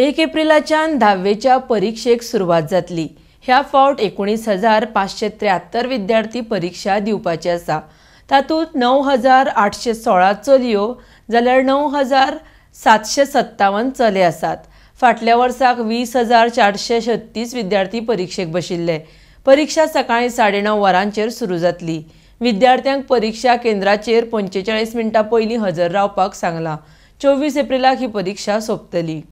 एक एप्रिलाच्यान धावेच्या परीक्षेक सुरुवात जातली ह्या फावट एकोणीस हजार पाचशे त्र्याहत्तर विद्यार्थी परीक्षा दिवपाची आसा तातूंत णव हजार आठशे सोळा चलयो जाल्यार णव हजार सातशे सत्तावन चले आसात फाटल्या वर्साक वीस हजार चारशे छत्तीस विद्यार्थी परिक्षेक बशिल्ले परिक्षा सकाळीं साडे णव वरांचेर सुरू जातली विद्यार्थ्यांक परिक्षा केंद्राचेर पंचेचाळीस मिनटां पयलीं हजर रावपाक सांगलां चोवीस एप्रिलाक ही परिक्षा सोंपतली